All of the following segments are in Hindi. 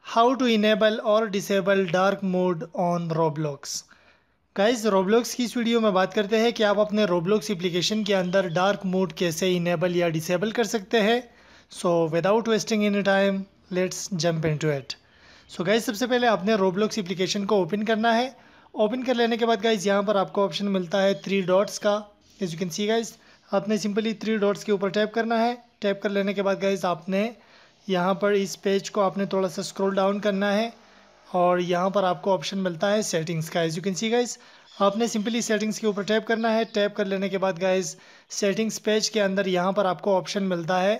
how to enable or disable dark mode on Roblox guys Roblox की इस वीडियो में बात करते हैं कि आप अपने रोबलॉक्स एप्लीकेशन के अंदर डार्क मोड कैसे इनेबल या डिसेबल कर सकते हैं so without wasting any time let's jump into it so guys सबसे पहले आपने रोबलॉक्स एप्लीकेशन को ओपन करना है ओपन कर लेने के बाद गाइज यहाँ पर आपको ऑप्शन मिलता है थ्री डॉट्स का as you can see guys आपने सिंपली थ्री डॉट्स के ऊपर टैप करना है टैप कर लेने के बाद गाइज आपने यहाँ पर इस पेज को आपने थोड़ा सा स्क्रॉल डाउन करना है और यहाँ पर आपको ऑप्शन मिलता है सेटिंग्स का as you can see guys आपने सिंपली सेटिंग्स के ऊपर टैप करना है टैप कर लेने के बाद गाइज सेटिंग्स पेज के अंदर यहाँ पर आपको ऑप्शन मिलता है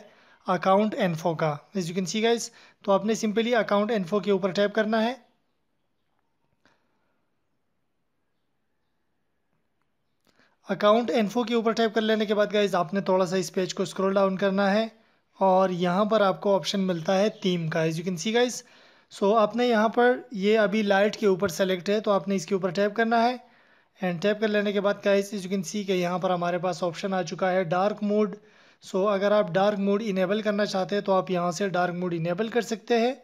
अकाउंट एनफो का as you can see guys तो आपने सिंपली अकाउंट एनफो के ऊपर टैप करना है अकाउंट एनफो के ऊपर टैप कर लेने के बाद गाइज आपने थोड़ा सा इस पेज को स्क्रोल डाउन करना है और यहाँ पर आपको ऑप्शन मिलता है थीम का as you can see guys so आपने यहाँ पर ये अभी लाइट के ऊपर सेलेक्ट है तो आपने इसके ऊपर टैप करना है एंड टैप कर लेने के बाद guys as you can see के यहाँ पर हमारे पास ऑप्शन आ चुका है डार्क मोड सो अगर आप डार्क मोड इनेबल करना चाहते हैं तो आप यहाँ से डार्क मोड इनेबल कर सकते हैं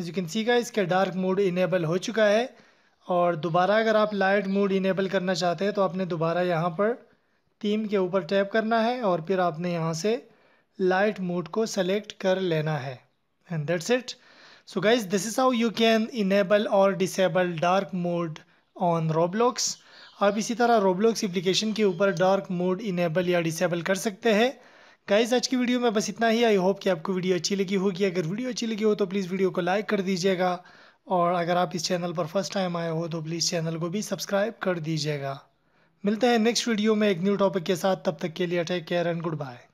एज यू कैन सी का इसका डार्क मोड इनेबल हो चुका है और दोबारा अगर आप लाइट मोड इनेबल करना चाहते हैं तो आपने दोबारा यहाँ पर थीम के ऊपर टैप करना है और फिर आपने यहाँ से लाइट मोड को सेलेक्ट कर लेना है and that's it so guys this is how you can enable और disable dark mode on Roblox आप इसी तरह रोबलॉक्स एप्लीकेशन के ऊपर डार्क मोड इनेबल या डिसेबल कर सकते हैं गाइज आज की वीडियो में बस इतना ही आई होप कि आपको वीडियो अच्छी लगी होगी अगर वीडियो अच्छी लगी हो तो प्लीज़ वीडियो को लाइक कर दीजिएगा और अगर आप इस चैनल पर फर्स्ट टाइम आए हो तो प्लीज़ चैनल को भी सब्सक्राइब कर दीजिएगा मिलते हैं नेक्स्ट वीडियो में एक न्यू टॉपिक के साथ तब तक के लिए take care and good bye